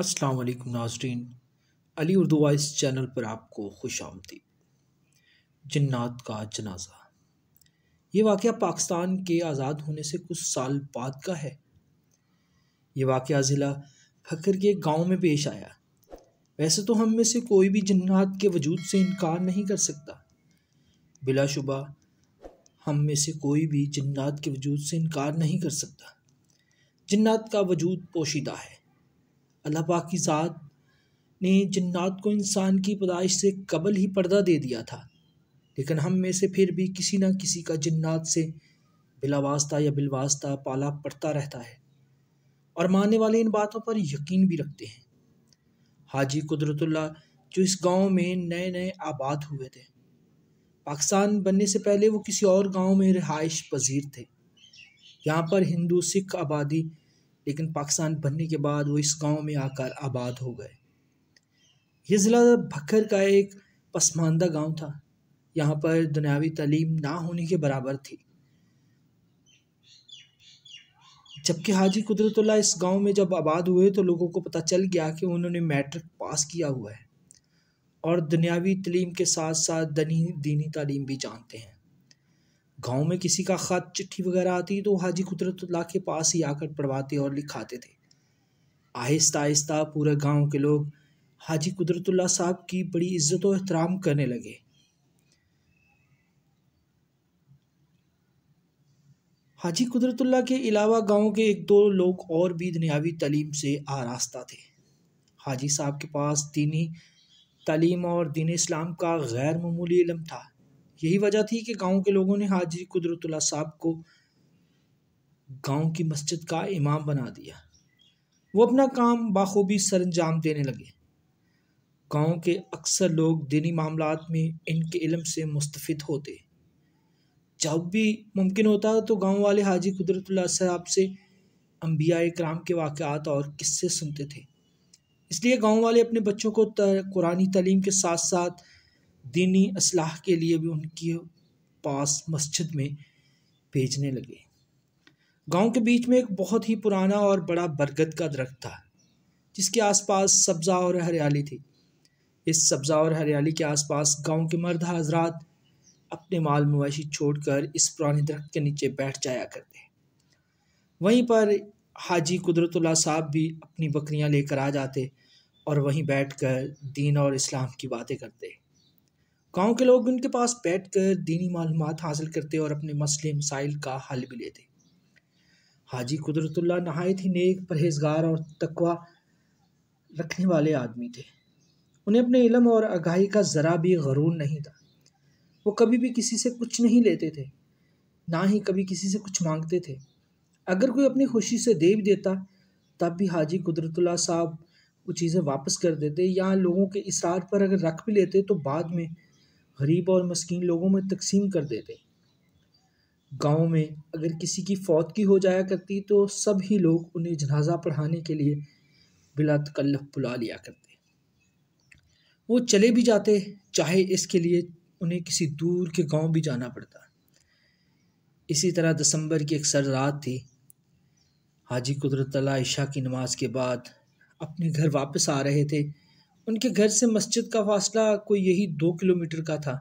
अस्सलाम वालेकुम नाजरीन अली उर्दू वाइस चैनल पर आपको खुश आमदी जन्नात का जनाजा ये वाक़ पाकिस्तान के आज़ाद होने से कुछ साल बाद का है ये वाक़ ज़िला फकर के गांव में पेश आया वैसे तो हम में से कोई भी जन्नात के वजूद से इनकार नहीं कर सकता बिलाशुबा हम में से कोई भी जन्नात के वजूद से इनकार नहीं कर सकता जन्नात का वजूद पोशीदा है अल्लाह पाक की ज़ात ने जन्नात को इंसान की पैदाइश से कबल ही पर्दा दे दिया था लेकिन हम में से फिर भी किसी ना किसी का जन्नात से बिलावास्ता या बिलवास्ता पाला पड़ता रहता है और मानने वाले इन बातों पर यकीन भी रखते हैं हाजी कुदरतुल्ला जो इस गांव में नए नए आबाद हुए थे पाकिस्तान बनने से पहले वो किसी और गांव में रिहाइश पजीर थे यहाँ पर हिंदू सिख आबादी लेकिन पाकिस्तान बनने के बाद वो इस गांव में आकर आबाद हो गए ये ज़िला भक्कर का एक पसमानदा गांव था यहाँ पर दुनियावी तलीम ना होने के बराबर थी जबकि हाजी कुदरतुल्ला इस गांव में जब आबाद हुए तो लोगों को पता चल गया कि उन्होंने मैट्रिक पास किया हुआ है और दुनियावी तलीम के साथ साथ दनी दीनी तालीम भी जानते हैं गांव में किसी का ख़त चिट्ठी वगैरह आती तो हाजी कुदरतुल्ला तो के पास ही आकर पढ़वाते और लिखाते थे आहिस्ता आहिस्ता पूरे गांव के लोग हाजी कुदरतुल्ला साहब की बड़ी इज्जत और एहतराम करने लगे हाजी कुदरतुल्ला के अलावा गांव के एक दो लोग और भी दुनियावी तलीम से आरास्ता थे हाजी साहब के पास दीनी तलीम और दीन इस्लाम का गैर मामूली इलम था यही वजह थी कि गांव के लोगों ने हाजी कुदरतुल्ला साहब को गांव की मस्जिद का इमाम बना दिया वो अपना काम बाखूबी सर अंजाम देने लगे गांव के अक्सर लोग दीनी मामला में इनके इलम से मुस्तफ़ होते जब भी मुमकिन होता तो गांव वाले हाजी कुदरतुल्ला साहब से अम्बिया कराम के वाक़ात और किस्से सुनते थे इसलिए गांव वाले अपने बच्चों को कुरानी तलीम के साथ साथ दीनी असलाह के लिए भी उनके पास मस्जिद में भेजने लगे गांव के बीच में एक बहुत ही पुराना और बड़ा बरगद का दरख्त था जिसके आसपास सब्ज़ा और हरियाली थी इस सब्ज़ा और हरियाली के आसपास गांव के मर्द हजरात अपने माल मवाशी छोड़कर इस पुराने दरख्त के नीचे बैठ जाया करते वहीं पर हाजी कुदरतुल्ला साहब भी अपनी बकरियां लेकर आ जाते और वहीं बैठकर दीन और इस्लाम की बातें करते गांव के लोग उनके पास बैठकर दीनी मालूम हासिल करते और अपने मसले मसाइल का हल भी लेते हाजी कुदरतुल्ला नहायत ही नेक परहेजगार और तकवा रखने वाले आदमी थे उन्हें अपने इलम और आगाही का ज़रा भी गरूर नहीं था वो कभी भी किसी से कुछ नहीं लेते थे ना ही कभी किसी से कुछ मांगते थे अगर कोई अपनी खुशी से दे भी देता तब भी हाजी कुदरतुल्ला साहब वो चीज़ें वापस कर देते या लोगों के इसरार पर अगर रख भी लेते तो बाद में गरीब और मस्किन लोगों में तकसीम कर देते गांव में अगर किसी की फौत की हो जाया करती तो सब ही लोग उन्हें जनाजा पढ़ाने के लिए बिला तकल्लफ बुला लिया करते वो चले भी जाते चाहे इसके लिए उन्हें किसी दूर के गांव भी जाना पड़ता इसी तरह दिसंबर की एक सर रात थी हाजी कुदरत ईशा इशा की नमाज के बाद अपने घर वापस आ रहे थे उनके घर से मस्जिद का फासला कोई यही दो किलोमीटर का था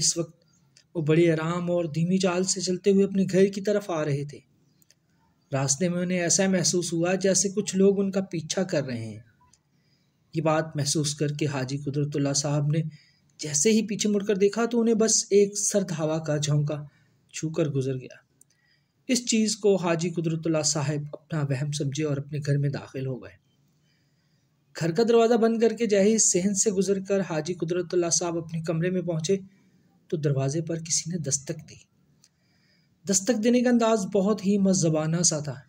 इस वक्त वो बड़े आराम और धीमी चाल से चलते हुए अपने घर की तरफ आ रहे थे रास्ते में उन्हें ऐसा महसूस हुआ जैसे कुछ लोग उनका पीछा कर रहे हैं ये बात महसूस करके हाजी कुदरतुल्ला साहब ने जैसे ही पीछे मुड़कर देखा तो उन्हें बस एक सर्द हवा का झोंका छू कर गुजर गया इस चीज़ को हाजी कुदरतुल्ला साहब अपना वहम समझे और अपने घर में दाखिल हो गए घर का दरवाज़ा बंद करके जय सहन से गुजर कर हाजी कुदरत साहब अपने कमरे में पहुंचे तो दरवाजे पर किसी ने दस्तक दी दस्तक देने का अंदाज बहुत ही मजबाना सा था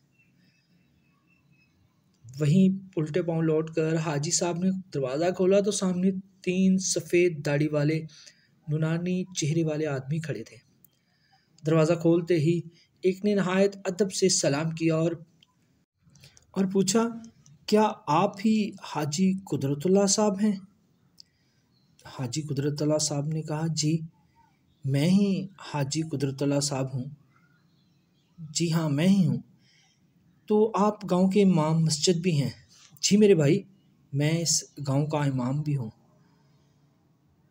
वहीं उल्टे पाँव लौट कर हाजी साहब ने दरवाज़ा खोला तो सामने तीन सफ़ेद दाढ़ी वाले नुनानी चेहरे वाले आदमी खड़े थे दरवाज़ा खोलते ही एक ने नहायत अदब से सलाम किया और और पूछा क्या आप ही हाजी कुदरतुल्ला साहब हैं हाजी कुदरतुल्ला साहब ने कहा जी मैं ही हाजी कुदरतुल्ला साहब हूँ जी हाँ मैं ही हूँ तो आप गांव के इमाम मस्जिद भी हैं जी मेरे भाई मैं इस गांव का इमाम भी हूँ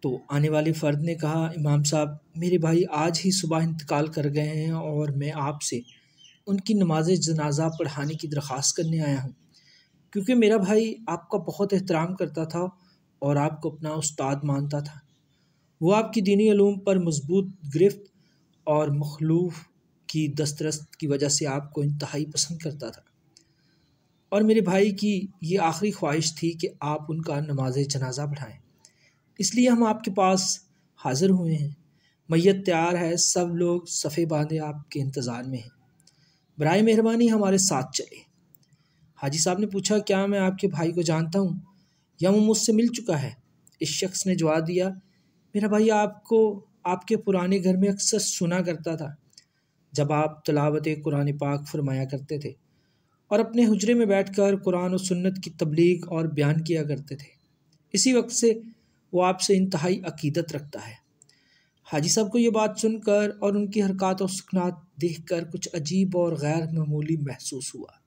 तो आने वाले फ़र्द ने कहा इमाम साहब मेरे भाई आज ही सुबह इंतकाल कर गए हैं और मैं आपसे उनकी नमाज जनाजा पढ़ाने की दरख्वास्त करने आया हूँ क्योंकि मेरा भाई आपका बहुत एहतराम करता था और आपको अपना उस्ताद मानता था वो आपकी दीनी अलूम पर मजबूत गिरफ्त और मखलूफ की दस्तरस्त की वजह से आपको इंतहाई पसंद करता था और मेरे भाई की ये आखिरी ख्वाहिश थी कि आप उनका नमाज जनाजा पढ़ाएँ इसलिए हम आपके पास हाज़िर हुए हैं मैत तैयार है सब लोग सफ़े बांधे आपके इंतज़ार में हैं बर मेहरबानी हमारे साथ चले हाजी साहब ने पूछा क्या मैं आपके भाई को जानता हूँ या वो मुझसे मिल चुका है इस शख्स ने जवाब दिया मेरा भाई आपको आपके पुराने घर में अक्सर सुना करता था जब आप तलावत कुरान पाक फरमाया करते थे और अपने हजरे में बैठकर कुरान और सुन्नत की तबलीग और बयान किया करते थे इसी वक्त से वो आपसे इंतहाई अकीदत रखता है हाजी साहब को ये बात सुनकर और उनकी हरकत और सुखनात देखकर कुछ अजीब और गैर मामूली महसूस हुआ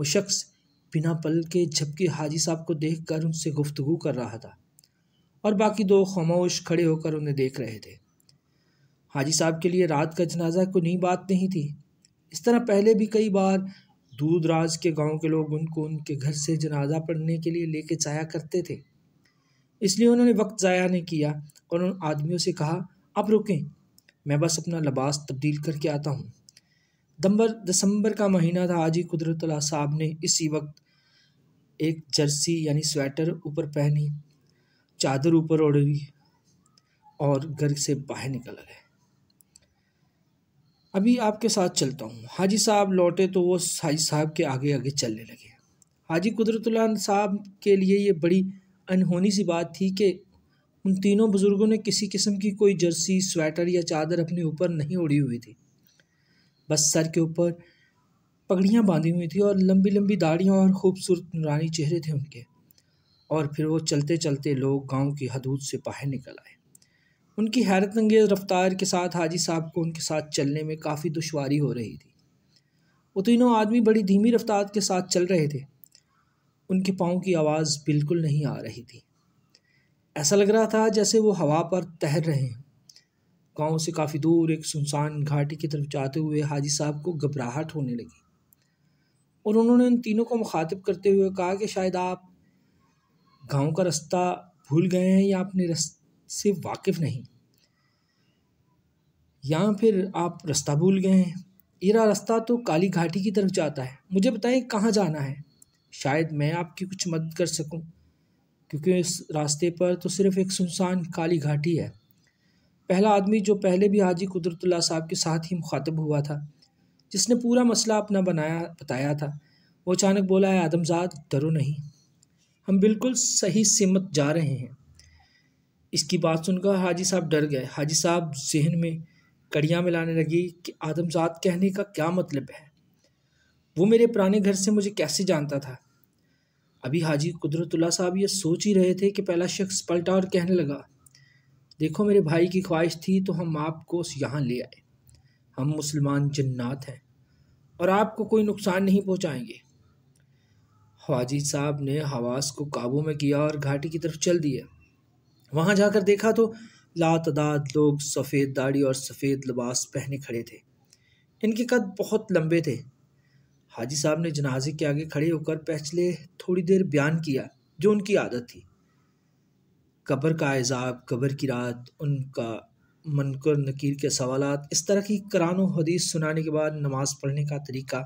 वो शख्स बिना पल के झपके हाजी साहब को देख कर उनसे गुफ्तगु कर रहा था और बाकी दो खामोश खड़े होकर उन्हें देख रहे थे हाजी साहब के लिए रात का जनाजा कोई नई बात नहीं थी इस तरह पहले भी कई बार दूर दराज के गांव के लोग उनको उनके घर से जनाजा पढ़ने के लिए लेके जाया करते थे इसलिए उन्होंने वक्त ज़ाया नहीं किया और उन आदमियों से कहा आप रुकें मैं बस अपना लबास तब्दील करके आता हूँ दम्बर दिसंबर का महीना था हाजी कुदरतुल्ला साहब ने इसी वक्त एक जर्सी यानी स्वेटर ऊपर पहनी चादर ऊपर ओढ़ी और घर से बाहर निकल गए अभी आपके साथ चलता हूँ हाजी साहब लौटे तो वो हाजी साहब के आगे आगे चलने लगे हाजी कुदरतुल्ला साहब के लिए ये बड़ी अनहोनी सी बात थी कि उन तीनों बुज़ुर्गों ने किसी किस्म की कोई जर्सी स्वेटर या चादर अपने ऊपर नहीं ओढ़ी हुई थी बस सर के ऊपर पगड़ियाँ बांधी हुई थी और लंबी लंबी दाढ़ियाँ और खूबसूरत नुरानी चेहरे थे उनके और फिर वो चलते चलते लोग गांव की हदूद से बाहर निकल आए उनकी हैरत अंगेज रफ्तार के साथ हाजी साहब को उनके साथ चलने में काफ़ी दुशारी हो रही थी वो तीनों आदमी बड़ी धीमी रफ्तार के साथ चल रहे थे उनके पाँव की आवाज़ बिल्कुल नहीं आ रही थी ऐसा लग रहा था जैसे वो हवा पर तैर रहे हैं गांव से काफ़ी दूर एक सुनसान घाटी की तरफ जाते हुए हाजी साहब को घबराहट होने लगी और उन्होंने उन तीनों को मुखातिब करते हुए कहा कि शायद आप गांव का रास्ता भूल गए हैं या अपने से वाकिफ़ नहीं या फिर आप रास्ता भूल गए हैं इरा रास्ता तो काली घाटी की तरफ जाता है मुझे बताएं कहाँ जाना है शायद मैं आपकी कुछ मदद कर सकूं क्योंकि इस रास्ते पर तो सिर्फ एक सुनसान काली घाटी है पहला आदमी जो पहले भी हाजी कुदरतुल्ला साहब के साथ ही मुखातब हुआ था जिसने पूरा मसला अपना बनाया बताया था वो अचानक बोला है आदमजाद डरो नहीं हम बिल्कुल सही सिमत जा रहे हैं इसकी बात सुनकर हाजी साहब डर गए हाजी साहब जहन में कड़ियाँ मिलाने लगी कि आदमजात कहने का क्या मतलब है वो मेरे पुराने घर से मुझे कैसे जानता था अभी हाजी कुदरतुल्ला साहब ये सोच ही रहे थे कि पहला शख्स पलटा और कहने लगा देखो मेरे भाई की ख्वाहिश थी तो हम आपको यहाँ ले आए हम मुसलमान जन्नात हैं और आपको कोई नुकसान नहीं पहुँचाएंगे ख्वाजी साहब ने हवास को काबू में किया और घाटी की तरफ चल दिया वहाँ जाकर देखा तो लातदाद लोग सफ़ेद दाढ़ी और सफ़ेद लिबास पहने खड़े थे इनके कद बहुत लंबे थे हाजी साहब ने जनाजे के आगे खड़े होकर पहले थोड़ी देर बयान किया जो उनकी आदत थी कब्र का अजाब कब्र की रात उनका मनकर नकीर के सवाल इस तरह की करान हदीस सुनाने के बाद नमाज़ पढ़ने का तरीका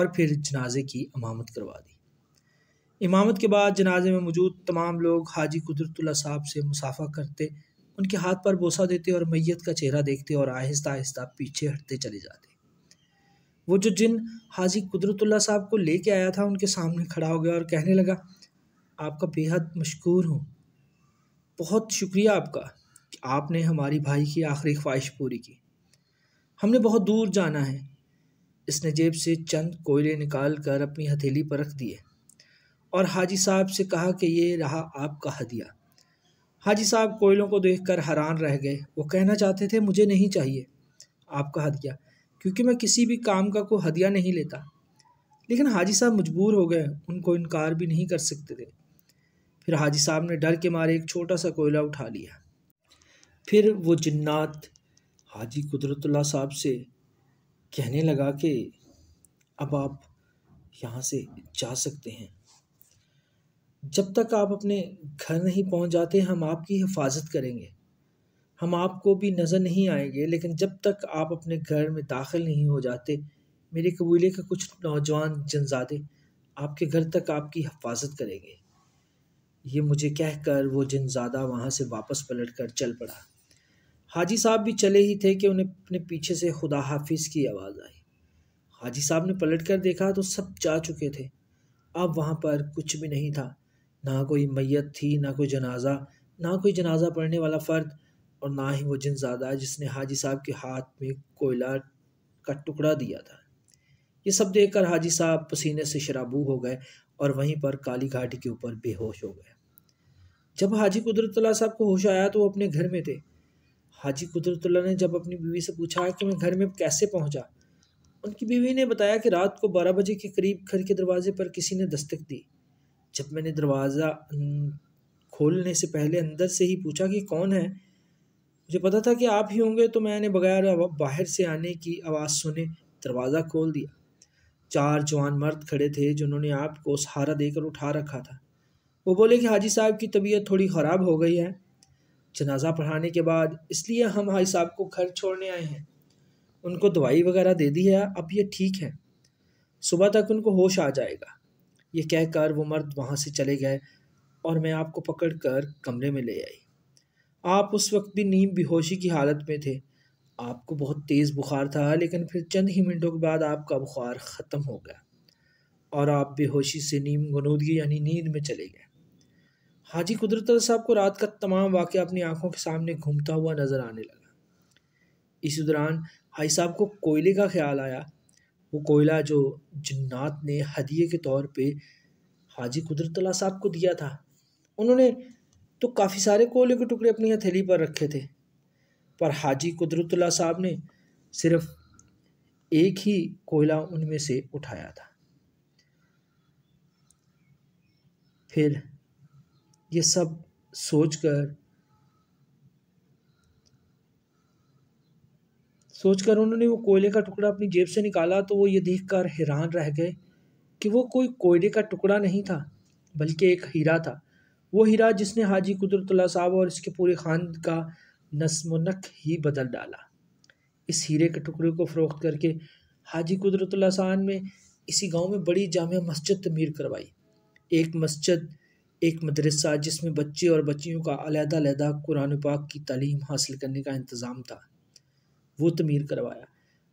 और फिर जनाजे की इमामत करवा दी इमामत के बाद जनाजे में मौजूद तमाम लोग हाजी कुदरतुल्ला साहब से मुसाफा करते उनके हाथ पर बोसा देते और मैयत का चेहरा देखते और आहिस्ता आहिस्ता पीछे हटते चले जाते वो जो जिन हाजी कुदरतुल्ला साहब को लेके आया था उनके सामने खड़ा हो गया और कहने लगा आपका बेहद मशहूर हूँ बहुत शुक्रिया आपका कि आपने हमारी भाई की आखिरी ख्वाहिश पूरी की हमने बहुत दूर जाना है इसने जेब से चंद कोयले निकाल कर अपनी हथेली पर रख दिए और हाजी साहब से कहा कि ये रहा आपका हदिया हाजी साहब कोयलों को देखकर हैरान रह गए वो कहना चाहते थे मुझे नहीं चाहिए आपका हदिया क्योंकि मैं किसी भी काम का कोई हदिया नहीं लेता लेकिन हाजी साहब मजबूर हो गए उनको इनकार भी नहीं कर सकते थे फिर हाजी साहब ने डर के मारे एक छोटा सा कोयला उठा लिया फिर वो जिन्नात हाजी कुदरतुल्ला साहब से कहने लगा कि अब आप यहाँ से जा सकते हैं जब तक आप अपने घर नहीं पहुँच जाते हम आपकी हिफाजत करेंगे हम आपको भी नज़र नहीं आएंगे लेकिन जब तक आप अपने घर में दाखिल नहीं हो जाते मेरे कबूले के कुछ नौजवान जनजादे आपके घर तक आपकी हिफाजत करेंगे ये मुझे कहकर वो जिन ज़्यादा वहाँ से वापस पलट कर चल पड़ा हाजी साहब भी चले ही थे कि उन्हें अपने पीछे से खुदा हाफिज की आवाज़ आई हाजी साहब ने पलट कर देखा तो सब जा चुके थे अब वहाँ पर कुछ भी नहीं था ना कोई मैत थी ना कोई जनाजा ना कोई जनाजा पढ़ने वाला फ़र्द और ना ही वो जिनजादा जिसने हाजी साहब के हाथ में कोयला का टुकड़ा दिया था ये सब देखकर हाजी साहब पसीने से शराबू हो गए और वहीं पर काली घाटी के ऊपर बेहोश हो गया जब हाजी कुदरतुल्ला साहब को होश आया तो वो अपने घर में थे हाजी कुदरतुल्ला ने जब अपनी बीवी से पूछा कि मैं घर में कैसे पहुंचा उनकी बीवी ने बताया कि रात को बारह बजे के करीब घर के दरवाजे पर किसी ने दस्तक दी जब मैंने दरवाज़ा अं, खोलने से पहले अंदर से ही पूछा कि कौन है मुझे पता था कि आप ही होंगे तो मैंने बगैर बाहर से आने की आवाज़ सुने दरवाज़ा खोल दिया चार जवान मर्द खड़े थे जिन्होंने आपको सहारा देकर उठा रखा था वो बोले कि हाजी साहब की तबीयत थोड़ी ख़राब हो गई है जनाजा पढ़ाने के बाद इसलिए हम हाजी साहब को घर छोड़ने आए हैं उनको दवाई वगैरह दे दी है अब ये ठीक है सुबह तक उनको होश आ जाएगा ये कहकर वो मर्द वहाँ से चले गए और मैं आपको पकड़ कर कमरे में ले आई आप उस वक्त भी नीम बेहोशी की हालत में थे आपको बहुत तेज़ बुखार था लेकिन फिर चंद ही मिनटों के बाद आपका बुखार ख़त्म हो गया और आप बेहोशी से नीम गनूदगी यानी नींद में चले गए हाजी कुदरत साहब को रात का तमाम वाक़ अपनी आंखों के सामने घूमता हुआ नज़र आने लगा इसी दौरान हाई साहब को कोयले का ख्याल आया वो कोयला जो जन्नात ने हदिए के तौर पे हाजी कुदरतला साहब को दिया था उन्होंने तो काफ़ी सारे कोयले के टुकड़े अपनी हथेली पर रखे थे पर हाजी कुदरतुल्ला साहब ने सिर्फ एक ही कोयला उनमें से उठाया था फिर ये सब सोचकर सोचकर उन्होंने वो कोयले का टुकड़ा अपनी जेब से निकाला तो वो ये देख कर हैरान रह गए कि वो कोई कोयले का टुकड़ा नहीं था बल्कि एक हीरा था वो हीरा जिसने हाजी कुदरतुल्ला साहब और इसके पूरे खान का नक ही बदल डाला इस हीरे के टुकड़े को फ़रोख्त करके हाजी कुदरतुल्ला साहन में इसी गांव में बड़ी जाम मस्जिद तमीर करवाई एक मस्जिद एक मदरसा जिसमें बच्चे और बच्चियों का अलहदा अलहदा कुरान पाक की तलीम हासिल करने का इंतज़ाम था वो तमीर करवाया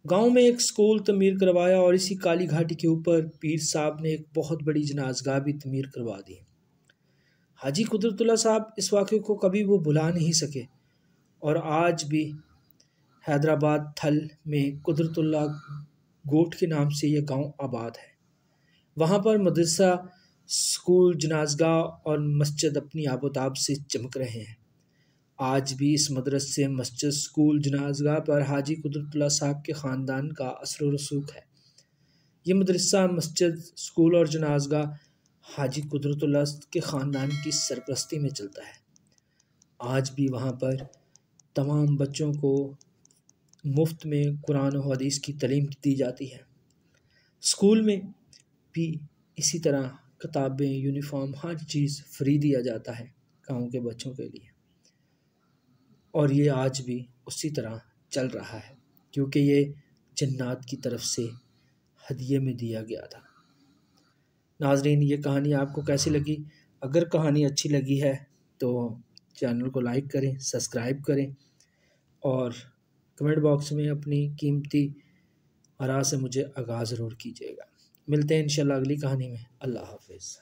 गांव में एक स्कूल तमीर करवाया और इसी काली घाटी के ऊपर पीर साहब ने एक बहुत बड़ी जनाजगाह भी तमीर करवा दी हाजी कुदरतुल्ला साहब इस वाक़े को कभी वो भुला नहीं सके और आज भी हैदराबाद थल में कुदरतुल्ला गोट के नाम से यह गांव आबाद है वहाँ पर मदरसा स्कूल जनाजगा और मस्जिद अपनी आबोताब से चमक रहे हैं आज भी इस मदरसे मस्जिद स्कूल जनाजगा पर हाजी कुदरतुल्ला साहब के ख़ानदान का असर रसूख है ये मदरसा मस्जिद स्कूल और जनाजगा हाजी कुदरतुल्ला के ख़ानदान की सरपरस्ती में चलता है आज भी वहाँ पर तमाम बच्चों को मुफ्त में कुरान और हदीस की तलीम दी जाती है स्कूल में भी इसी तरह किताबें यूनिफॉर्म हर चीज़ फ्री दिया जाता है गाँव के बच्चों के लिए और ये आज भी उसी तरह चल रहा है क्योंकि ये जन्नात की तरफ से हदिये में दिया गया था नाजरीन ये कहानी आपको कैसी लगी अगर कहानी अच्छी लगी है तो चैनल को लाइक करें सब्सक्राइब करें और कमेंट बॉक्स में अपनी कीमती आरा से मुझे आगाह ज़रूर कीजिएगा मिलते हैं इंशाल्लाह अगली कहानी में अल्लाह हाफिज़